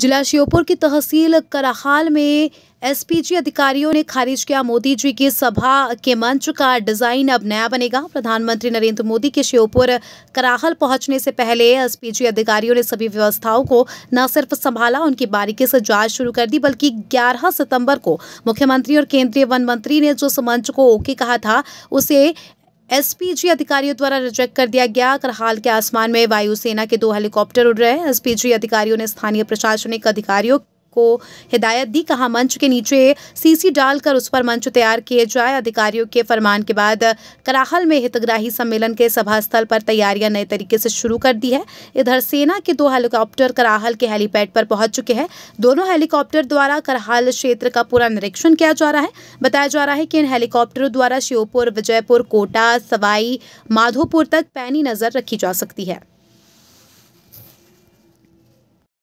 जिला श्योपुर की तहसील कराहाल में एसपीजी अधिकारियों ने खारिज किया मोदी जी की सभा के मंच का डिजाइन अब नया बनेगा प्रधानमंत्री नरेंद्र मोदी के श्योपुर कराहल पहुंचने से पहले एसपीजी अधिकारियों ने सभी व्यवस्थाओं को न सिर्फ संभाला उनकी बारीकी से जांच शुरू कर दी बल्कि 11 सितंबर को मुख्यमंत्री और केंद्रीय वन मंत्री ने जिस मंच को ओके कहा था उसे एसपीजी अधिकारियों द्वारा रिजेक्ट कर दिया गया करहाल के आसमान में वायुसेना के दो हेलीकॉप्टर उड़ रहे हैं एसपीजी अधिकारियों ने स्थानीय प्रशासनिक अधिकारियों को हिदायत दी कहा मंच के नीचे सीसी डालकर उस पर मंच तैयार किए जाए अधिकारियों के फरमान के बाद कराहल में हितग्राही सम्मेलन के सभा स्थल पर तैयारियां नए तरीके से शुरू कर दी है इधर सेना के दो हेलीकॉप्टर कराहल के हेलीपैड पर पहुंच चुके हैं दोनों हेलीकॉप्टर द्वारा करहाल क्षेत्र का पूरा निरीक्षण किया जा रहा है बताया जा रहा है कि इन हेलीकॉप्टरों द्वारा श्योपुर विजयपुर कोटा सवाई माधोपुर तक पैनी नजर रखी जा सकती है